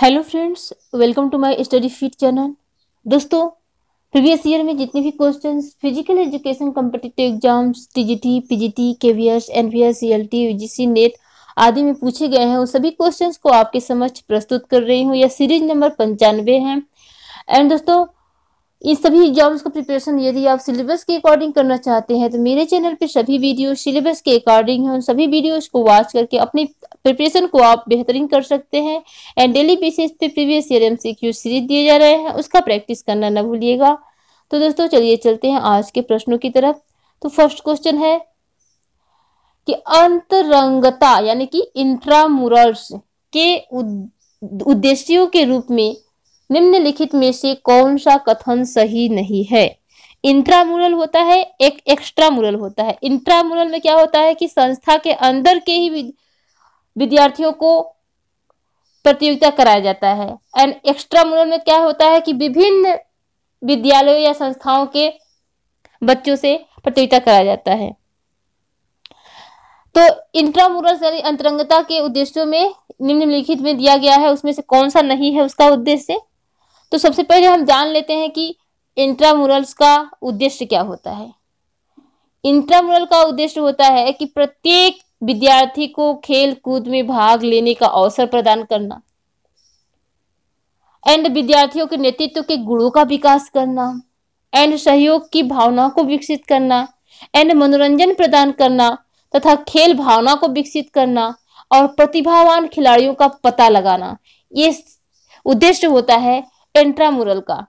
hello friends welcome to my Study Fit channel दोस्तों previous year में जितने भी questions physical education competitive exams TGT PGT KVS NVS CLT UGC NET आदि में पूछे गए हैं उन सभी क्वेश्चंस को आपके समक्ष प्रस्तुत कर रही हूँ यह सीरीज नंबर पंचानवे है एंड दोस्तों इन सभी एग्जाम्स का प्रिपरेशन यदि आप सिलेबस के अकॉर्डिंग करना चाहते हैं तो मेरे चैनल पे सभी वीडियो सिलेबस के अकॉर्डिंग है उन सभी वीडियोस को वॉच करके अपनी प्रिपरेशन को आप बेहतरीन कर सकते हैं एंड डेली बेसिस पे प्रीवियस ईयर एम सीरीज दिए जा रहे हैं उसका प्रैक्टिस करना ना भूलिएगा तो दोस्तों चलिए चलते हैं आज के प्रश्नों की तरफ तो फर्स्ट क्वेश्चन है कि अंतरंगता यानी कि इंट्रामुरल्स के उद्देश्यों के रूप में निम्नलिखित में से कौन सा कथन सही नहीं है इंट्रामुरल होता है एक एक्स्ट्रामुरल होता है इंट्रामुरल में क्या होता है कि संस्था के अंदर के ही विद्यार्थियों को प्रतियोगिता कराया जाता है एंड एक्स्ट्रामुरल में क्या होता है कि विभिन्न विद्यालयों या संस्थाओं के बच्चों से प्रतियोगिता कराया जाता है तो इंट्रामुरल यानी अंतरंगता के उद्देश्यों में निम्नलिखित में दिया गया है उसमें से कौन सा नहीं है उसका उद्देश्य तो सबसे पहले हम जान लेते हैं कि इंट्रामुरल्स का उद्देश्य क्या होता है इंट्रामुरल का उद्देश्य होता है कि प्रत्येक विद्यार्थी को खेल कूद में भाग लेने का अवसर प्रदान करना एंड विद्यार्थियों के नेतृत्व के गुणों का विकास करना एंड सहयोग की भावना को विकसित करना एंड मनोरंजन प्रदान करना तथा खेल भावना को विकसित करना और प्रतिभावान खिलाड़ियों का पता लगाना ये उद्देश्य होता है इंट्रामुरल का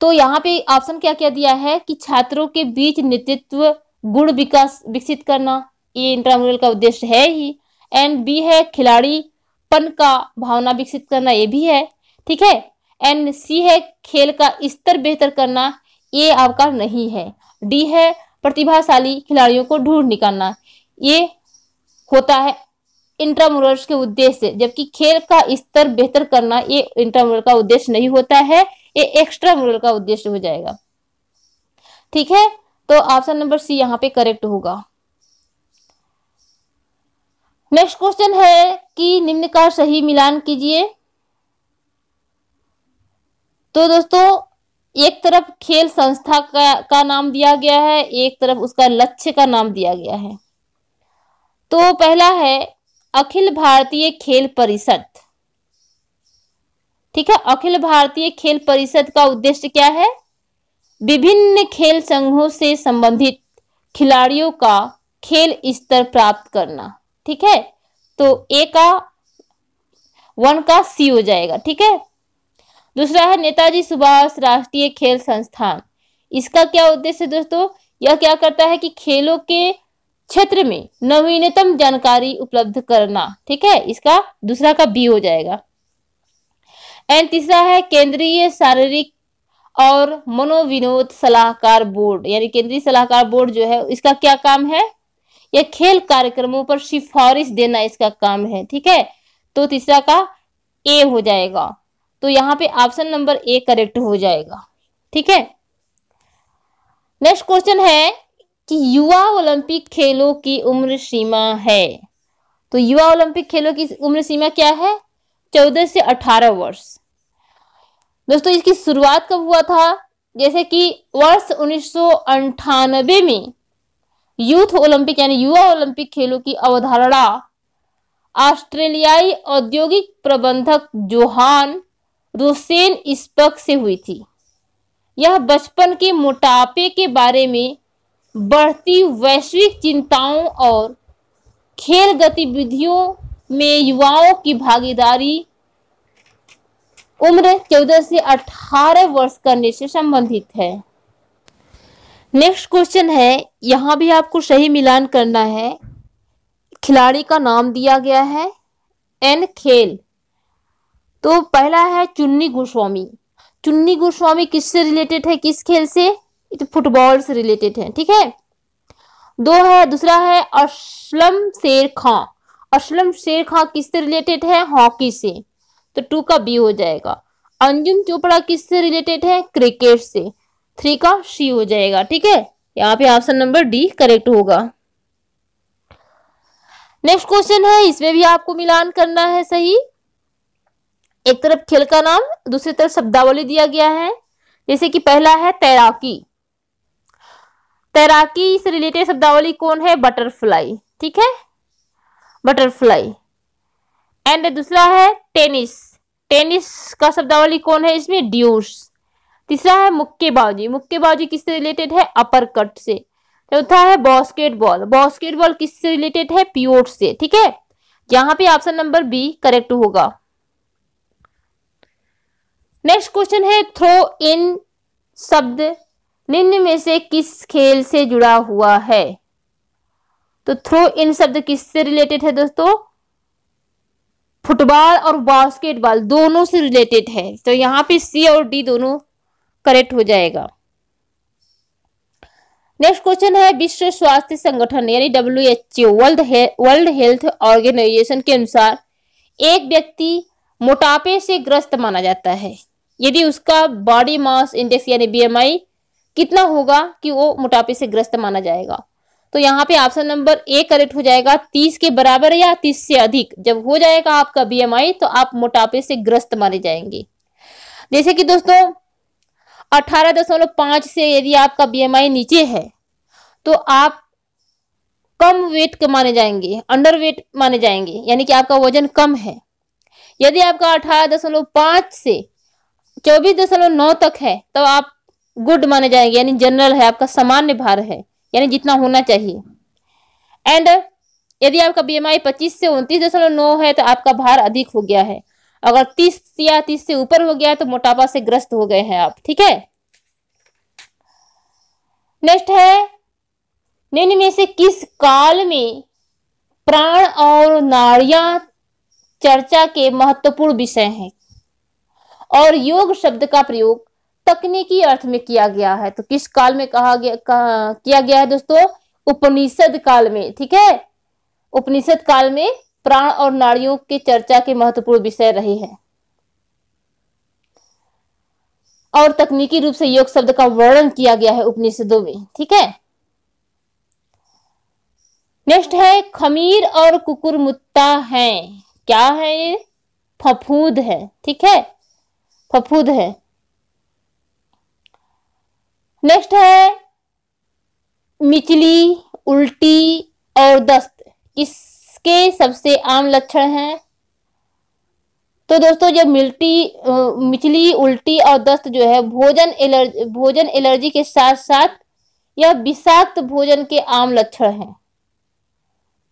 तो यहाँ पे ऑप्शन क्या क्या दिया है कि छात्रों के बीच नेतृत्व गुण विकास विकसित करना ये इंट्रामुरल का उद्देश्य है ही एंड बी है खिलाड़ीपन का भावना विकसित करना ये भी है ठीक है एंड सी है खेल का स्तर बेहतर करना ये आपका नहीं है डी है प्रतिभाशाली खिलाड़ियों को ढूंढ निकालना ये होता है इंट्रामोरल्स के उद्देश्य जबकि खेल का स्तर बेहतर करना ये इंट्रामोरल का उद्देश्य नहीं होता है ये मोरल का उद्देश्य हो जाएगा ठीक है तो ऑप्शन नंबर सी यहाँ पे करेक्ट होगा नेक्स्ट क्वेश्चन है कि निम्न का सही मिलान कीजिए तो दोस्तों एक तरफ खेल संस्था का, का नाम दिया गया है एक तरफ उसका लक्ष्य का नाम दिया गया है तो पहला है अखिल भारतीय खेल परिषद ठीक है अखिल भारतीय खेल परिषद का उद्देश्य क्या है विभिन्न खेल संघों से संबंधित खिलाड़ियों का खेल स्तर प्राप्त करना ठीक है तो ए का वन का सी हो जाएगा ठीक है दूसरा है नेताजी सुभाष राष्ट्रीय खेल संस्थान इसका क्या उद्देश्य दोस्तों यह क्या करता है कि खेलों के क्षेत्र में नवीनतम जानकारी उपलब्ध करना ठीक है इसका दूसरा का बी हो जाएगा एंड तीसरा है केंद्रीय शारीरिक और मनोविनोद सलाहकार बोर्ड यानी केंद्रीय सलाहकार बोर्ड जो है इसका क्या काम है यह खेल कार्यक्रमों पर सिफारिश देना इसका काम है ठीक है तो तीसरा का ए हो जाएगा तो यहाँ पे ऑप्शन नंबर ए करेक्ट हो जाएगा ठीक है नेक्स्ट क्वेश्चन है कि युवा ओलंपिक खेलों की उम्र सीमा है तो युवा ओलंपिक खेलों की उम्र सीमा क्या है चौदह से अठारह वर्ष दोस्तों इसकी शुरुआत कब हुआ था जैसे कि वर्ष उन्नीस में यूथ ओलंपिक यानी युवा ओलंपिक खेलों की अवधारणा ऑस्ट्रेलियाई औद्योगिक प्रबंधक जोहान रोसेन स्पक से हुई थी यह बचपन के मोटापे के बारे में बढ़ती वैश्विक चिंताओं और खेल गतिविधियों में युवाओं की भागीदारी उम्र 14 से 18 वर्ष करने से संबंधित है नेक्स्ट क्वेश्चन है यहाँ भी आपको सही मिलान करना है खिलाड़ी का नाम दिया गया है एन खेल तो पहला है चुन्नी गोस्वामी चुन्नी गोस्वामी किससे रिलेटेड है किस खेल से फुटबॉल से रिलेटेड है ठीक है दो है दूसरा है असलम शेर खां असलम शेर खां किससे रिलेटेड है हॉकी से तो टू का बी हो जाएगा अंजुम चोपड़ा किससे रिलेटेड है क्रिकेट से थ्री का सी हो जाएगा ठीक है यहाँ पे ऑप्शन नंबर डी करेक्ट होगा नेक्स्ट क्वेश्चन है इसमें भी आपको मिलान करना है सही एक तरफ खेल का नाम दूसरी तरफ शब्दावली दिया गया है जैसे कि पहला है तैराकी तैराकी से रिलेटेड शब्दावली कौन है बटरफ्लाई ठीक है बटरफ्लाई एंड दूसरा है टेनिस टेनिस का शब्दावली कौन है इसमें ड्यूस तीसरा है मुक्केबाजी मुक्केबाजी किससे रिलेटेड है अपर कट से चौथा है बॉस्केटबॉल बॉस्केटबॉल किससे रिलेटेड है प्योर से ठीक है यहाँ पे ऑप्शन नंबर बी करेक्ट होगा नेक्स्ट क्वेश्चन है थ्रो इन शब्द निम्न में से किस खेल से जुड़ा हुआ है तो थ्रो इन शब्द किससे रिलेटेड है दोस्तों फुटबॉल और बास्केटबॉल दोनों से रिलेटेड है तो यहाँ पे सी और डी दोनों करेक्ट हो जाएगा नेक्स्ट क्वेश्चन है विश्व स्वास्थ्य संगठन यानी W H O world world health organization के अनुसार एक व्यक्ति मोटापे से ग्रस्त माना जाता है यदि उसका बॉडी मास इंडेक्स यानी बीएमआई कितना होगा कि वो मोटापे से ग्रस्त माना जाएगा तो यहाँ पे ऑप्शन नंबर ए करेक्ट हो जाएगा तीस के बराबर या तीस से अधिक जब हो जाएगा आपका बीएमआई तो आप मोटापे से ग्रस्त माने जाएंगे जैसे कि दोस्तों अठारह दशमलव पांच से यदि आपका बीएमआई नीचे है तो आप कम वेट के माने जाएंगे अंडर वेट माने जाएंगे यानी कि आपका वजन कम है यदि आपका अठारह दशमलव पांच से चौबीस दशमलव नौ तक है तो आप गुड माने जाएंगे यानी जनरल है आपका सामान्य भार है यानी जितना होना चाहिए एंड यदि आपका बीएमआई 25 से उनतीस दशमलव नौ है तो आपका भार अधिक हो गया है अगर 30 या 30 से ऊपर हो गया है तो मोटापा से ग्रस्त हो गए हैं आप ठीक है नेक्स्ट है निम्न में से किस काल में प्राण और नारिया चर्चा के महत्वपूर्ण विषय हैं और योग शब्द का प्रयोग तकनीकी अर्थ में किया गया है तो किस काल में कहा गया कहा, किया गया है दोस्तों उपनिषद काल में ठीक है उपनिषद काल में प्राण और नाड़ियों की चर्चा के महत्वपूर्ण विषय रहे हैं और तकनीकी रूप से योग शब्द का वर्णन किया गया है उपनिषदों में ठीक है नेक्स्ट है खमीर और कुकुरमुत्ता है क्या है ये फफूद है ठीक है फफूद है नेक्स्ट है मिचली उल्टी और दस्त इसके सबसे आम लक्षण हैं तो दोस्तों जब मिल्टी मिचली उल्टी और दस्त जो है भोजन एलर्जी भोजन एलर्जी के साथ साथ यह विषाक्त भोजन के आम लक्षण हैं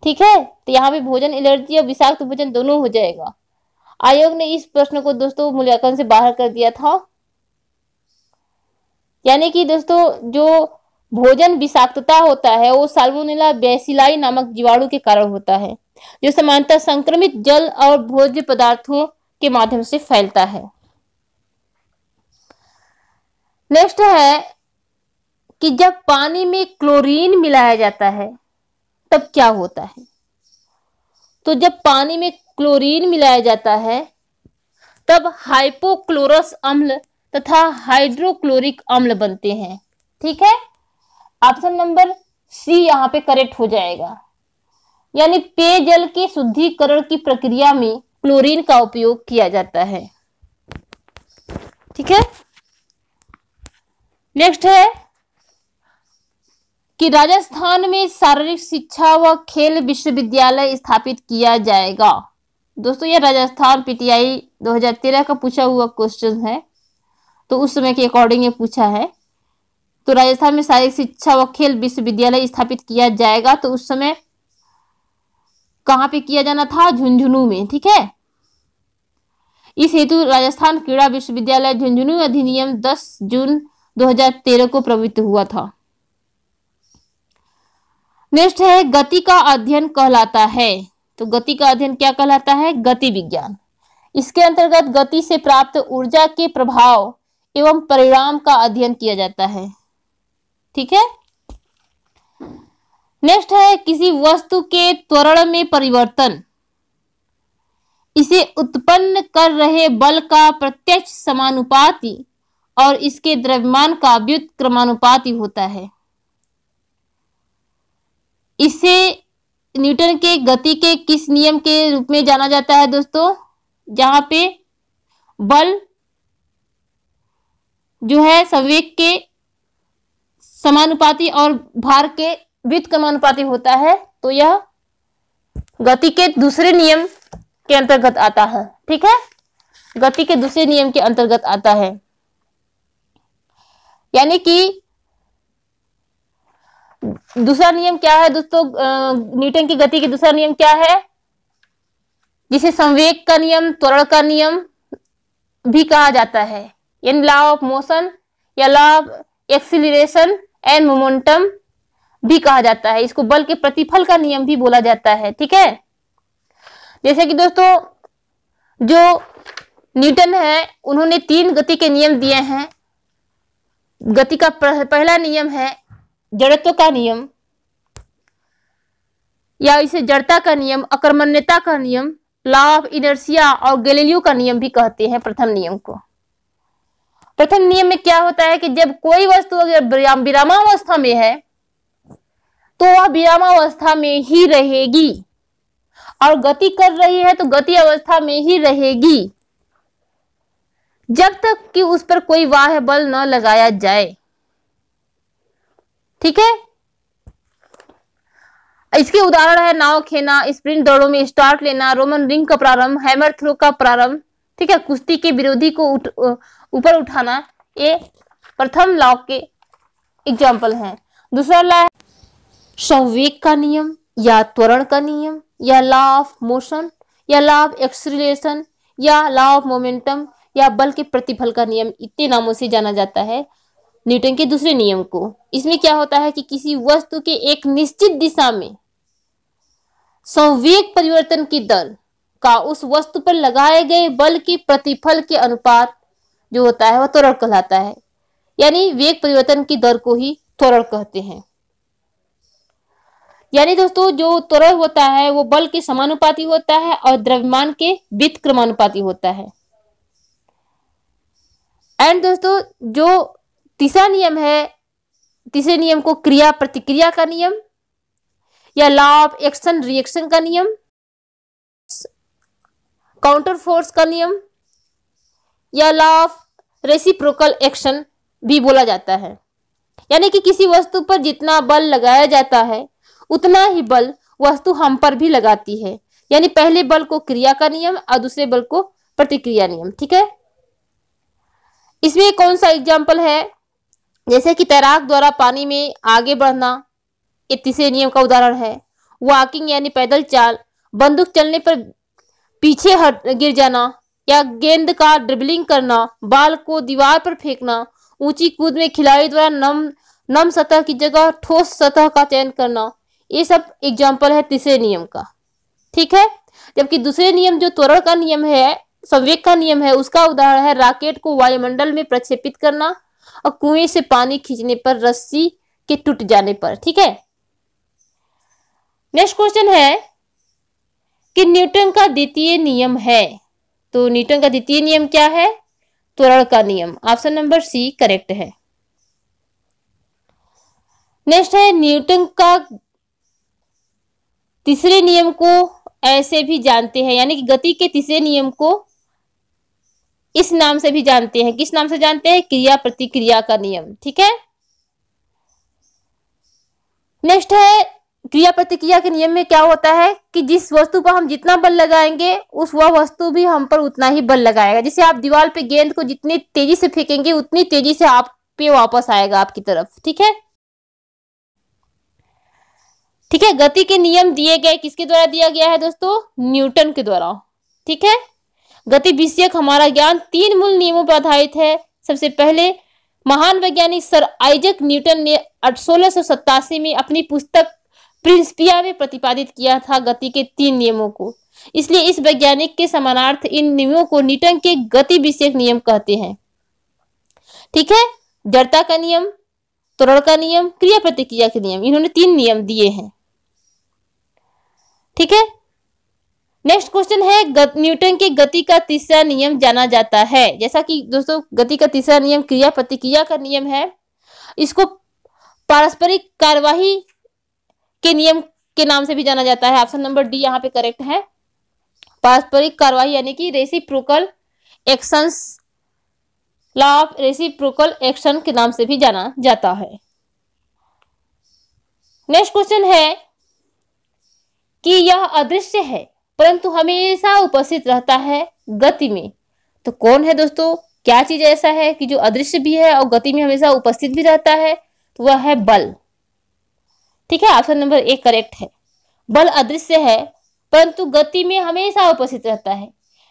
ठीक है तो यहाँ पे भोजन एलर्जी और विषाक्त भोजन दोनों हो जाएगा आयोग ने इस प्रश्न को दोस्तों मूल्यांकन से बाहर कर दिया था यानी कि दोस्तों जो भोजन विषाक्तता होता है वो साल्वोनेला बेसिलाई नामक जीवाणु के कारण होता है जो समानता संक्रमित जल और भोज्य पदार्थों के माध्यम से फैलता है नेक्स्ट है कि जब पानी में क्लोरीन मिलाया जाता है तब क्या होता है तो जब पानी में क्लोरीन मिलाया जाता है तब हाइपोक्लोरस अम्ल तथा हाइड्रोक्लोरिक अम्ल बनते हैं ठीक है ऑप्शन नंबर सी यहाँ पे करेक्ट हो जाएगा यानी पेयजल के शुद्धिकरण की प्रक्रिया में क्लोरीन का उपयोग किया जाता है ठीक है नेक्स्ट है कि राजस्थान में शारीरिक शिक्षा व खेल विश्वविद्यालय स्थापित किया जाएगा दोस्तों यह राजस्थान पीटीआई 2013 का पूछा हुआ क्वेश्चन है तो उस समय के अकॉर्डिंग ये पूछा है तो राजस्थान में शारीरिक शिक्षा व खेल विश्वविद्यालय स्थापित किया जाएगा तो उस समय कहाँ पे किया जाना था झुंझुनू में ठीक है इस हेतु राजस्थान क्रीड़ा विश्वविद्यालय झुंझुनू अधिनियम 10 जून 2013 को प्रवृत्त हुआ था नेक्स्ट है गति का अध्ययन कहलाता है तो गति का अध्ययन क्या कहलाता है गति विज्ञान इसके अंतर्गत गति से प्राप्त ऊर्जा के प्रभाव एवं परिणाम का अध्ययन किया जाता है ठीक है नेक्स्ट है किसी वस्तु के त्वरण में परिवर्तन इसे उत्पन्न कर रहे बल का प्रत्यक्ष समानुपाती और इसके द्रव्यमान का व्युत क्रमानुपाती होता है इसे न्यूटन के गति के किस नियम के रूप में जाना जाता है दोस्तों जहां पे बल जो है संवेग के समानुपाती और भार के क्रमानुपाती होता है तो यह गति के दूसरे नियम के अंतर्गत आता है ठीक है गति के दूसरे नियम के अंतर्गत आता है यानी कि दूसरा नियम क्या है दोस्तों न्यूटन की गति के दूसरा नियम क्या है जिसे संवेग का नियम त्वरण का नियम भी कहा जाता है यानी लॉ ऑफ मोशन या law of acceleration and momentum भी कहा जाता है इसको बल के प्रतिफल का नियम भी बोला जाता है ठीक है जैसे कि दोस्तों जो न्यूटन है उन्होंने तीन गति के नियम दिए हैं गति का पहला नियम है जड़त्व का नियम या इसे जड़ता का नियम अक्रमण्यता का नियम लॉ ऑफ इनर्सिया और गैलीलियो का नियम भी कहते हैं प्रथम नियम को प्रथम नियम में क्या होता है कि जब कोई वस्तु अगर विरामावस्था में है तो वह विरामावस्था में ही रहेगी और गति कर रही है तो गति अवस्था में ही रहेगी जब तक कि उस पर कोई वाह बल न लगाया जाए ठीक है इसके उदाहरण है नाव खेना स्प्रिंट दौड़ों में स्टार्ट लेना रोमन रिंग का प्रारंभ हैमर थ्रो का प्रारंभ ठीक है कुश्ती के विरोधी को ऊपर उठ, उठाना ये प्रथम लॉ के एग्जाम्पल है दूसरा लॉ है संवेग का नियम या त्वरण का नियम या लॉ ऑफ मोशन या लॉ ऑफ एक्सलेशन या लॉ ऑफ मोमेंटम या बल के प्रतिफल का नियम इतने नामों से जाना जाता है न्यूटन के दूसरे नियम को इसमें क्या होता है कि किसी वस्तु के एक निश्चित दिशा में संवेग परिवर्तन की दर का उस वस्तु पर लगाए गए बल के प्रतिफल के अनुपात जो होता है वह त्वरण कहलाता है यानी वेग परिवर्तन की दर को ही त्वरण कहते हैं यानी दोस्तों जो त्वरण होता है वो बल के समानुपाती होता है और द्रव्यमान के व्युतक्रमानुपाती होता है एंड दोस्तों जो तीसरा नियम है तीसरे नियम को क्रिया प्रतिक्रिया का नियम या लॉ ऑफ एक्शन रिएक्शन का नियम काउंटर फोर्स का नियम या लॉ ऑफ रेसिप्रोकल एक्शन भी बोला जाता है यानी कि किसी वस्तु पर जितना बल लगाया जाता है उतना ही बल वस्तु हम पर भी लगाती है यानी पहले बल को क्रिया का नियम और दूसरे बल को प्रतिक्रिया नियम ठीक है इसमें कौन सा एग्जाम्पल है जैसे कि तैराक द्वारा पानी में आगे बढ़ना ये तीसरे नियम का उदाहरण है वॉकिंग यानी पैदल चाल बंदूक चलने पर पीछे हट गिर जाना या गेंद का ड्रिबलिंग करना बाल को दीवार पर फेंकना ऊंची कूद में खिलाड़ी द्वारा नम नम सतह की जगह ठोस सतह का चयन करना ये सब एग्जाम्पल है तीसरे नियम का ठीक है जबकि दूसरे नियम जो त्वरण का नियम है संवेक का नियम है उसका उदाहरण है राकेट को वायुमंडल में प्रक्षेपित करना और कुएं से पानी खींचने पर रस्सी के टूट जाने पर ठीक है नेक्स्ट क्वेश्चन है कि न्यूटन का द्वितीय नियम है तो न्यूटन का द्वितीय नियम क्या है त्वरण का नियम ऑप्शन नंबर सी करेक्ट है नेक्स्ट है न्यूटन का तीसरे नियम को ऐसे भी जानते हैं यानी कि गति के तीसरे नियम को इस नाम से भी जानते हैं किस नाम से जानते हैं क्रिया प्रतिक्रिया का नियम ठीक है नेक्स्ट है क्रिया प्रतिक्रिया के नियम में क्या होता है कि जिस वस्तु पर हम जितना बल लगाएंगे उस वह वस्तु भी हम पर उतना ही बल लगाएगा जैसे आप दीवार पे गेंद को जितनी तेजी से फेंकेंगे उतनी तेजी से आप पे वापस आएगा आपकी तरफ ठीक है ठीक है गति के नियम दिए गए किसके द्वारा दिया गया है दोस्तों न्यूटन के द्वारा ठीक है गति विषयक हमारा ज्ञान तीन मूल नियमों पर आधारित है सबसे पहले महान वैज्ञानिक सर आइजक न्यूटन ने सोलह में अपनी पुस्तक प्रिंसपिया में प्रतिपादित किया था गति के तीन नियमों को इसलिए इस वैज्ञानिक के समानार्थ इन नियमों को न्यूटन के गति विषयक नियम कहते हैं ठीक है जड़ता का नियम त्वरण का नियम क्रिया प्रतिक्रिया के नियम इन्होंने तीन नियम दिए हैं ठीक है नेक्स्ट क्वेश्चन है न्यूटन के गति का तीसरा नियम जाना जाता है जैसा कि दोस्तों गति का तीसरा नियम क्रिया प्रतिक्रिया का नियम है इसको पारस्परिक कार्यवाही के नियम के नाम से भी जाना जाता है ऑप्शन नंबर डी यहाँ पे करेक्ट है पारस्परिक कार्रवाई यानी कि reciprocal action law of reciprocal action के नाम से भी जाना जाता है नेक्स्ट क्वेश्चन है कि यह अदृश्य है परंतु हमेशा उपस्थित रहता है गति में तो कौन है दोस्तों क्या चीज ऐसा है कि जो अदृश्य भी है और गति में हमेशा उपस्थित भी रहता है तो वह है बल ठीक है ऑप्शन नंबर एक करेक्ट है बल अदृश्य है परंतु गति में हमेशा उपस्थित रहता है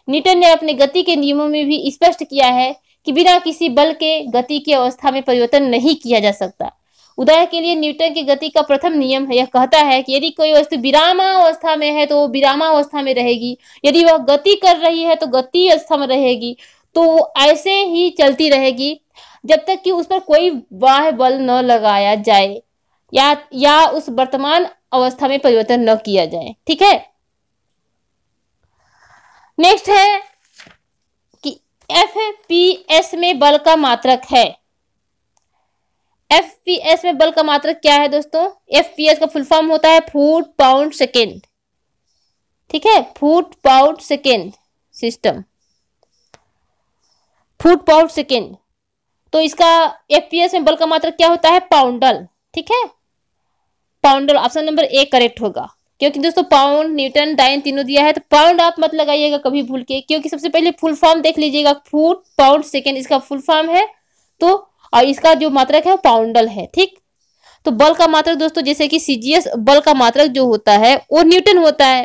न्यूटन ने अपने गति के नियमों में भी स्पष्ट किया है कि बिना किसी बल के गति की अवस्था में परिवर्तन नहीं किया जा सकता उदाहरण के लिए न्यूटन की गति का प्रथम नियम यह कहता है कि यदि कोई वस्तु विरामावस्था में है तो वो विरामावस्था में रहेगी यदि वह गति कर रही है तो गति अवस्था में रहेगी तो वो ऐसे ही चलती रहेगी जब तक कि उस पर कोई वाह बल न लगाया जाए या या उस वर्तमान अवस्था में परिवर्तन न किया जाए ठीक है नेक्स्ट है कि एफ पी एस में बल का मात्रक है एफ पी एस में बल का मात्रक क्या है दोस्तों एफ पी एस का फुल फॉर्म होता है फूट पाउंड सेकेंड ठीक है foot pound second system foot pound second तो इसका एफ पी एस में बल का मात्रक क्या होता है पाउंडल ठीक है poundal option number A correct होगा क्योंकि दोस्तों पाउंड न्यूटन डाइन तीनों दिया है तो पाउंड आप मत लगाइएगा कभी भूल के क्योंकि सबसे पहले फुल फॉर्म देख लीजिएगा फूट पाउंड सेकेंड इसका फुल फॉर्म है तो और इसका जो मात्रक है पाउंडल है ठीक तो बल का मात्रक दोस्तों जैसे कि सीजीएस बल का मात्रक जो होता है वो न्यूटन होता है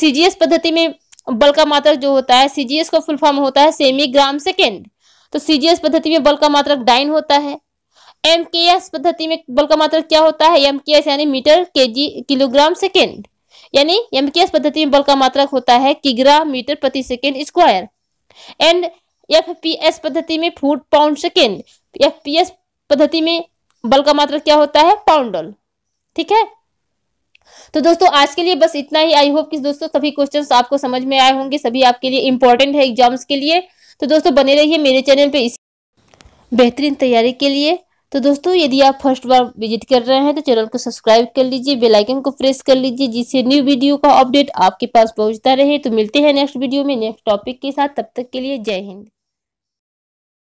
सीजीएस पद्धति में बल का मात्रक जो होता है सीजीएस का फुल फॉर्म होता है सेमी ग्राम सेकेंड तो सीजीएस पद्धति में बल का मात्रक डाइन होता है एम के एस पद्धति में बल का मात्रक क्या होता है एम के एस यानी metre K G kilogram second यानी एम के एस पद्धति में बल का मात्रक होता है किग्रा मीटर प्रति second square and F P S पद्धति में foot pound second F P S पद्धति में बल का मात्रक क्या होता है पाउंडल ठीक है तो दोस्तों आज के लिए बस इतना ही आई होप कि दोस्तों सभी क्वेश्चन आपको समझ में आए होंगे सभी आपके लिए इंपॉर्टेंट है एग्जाम्स के लिए तो दोस्तों बने रहिए मेरे चैनल पे इसी बेहतरीन तैयारी के लिए तो दोस्तों यदि आप फर्स्ट बार विजिट कर रहे हैं तो चैनल को सब्सक्राइब कर लीजिए बेल आइकन को प्रेस कर लीजिए जिससे न्यू वीडियो का अपडेट आपके पास पहुंचता रहे तो मिलते हैं नेक्स्ट वीडियो में नेक्स्ट टॉपिक के साथ तब तक के लिए जय हिंद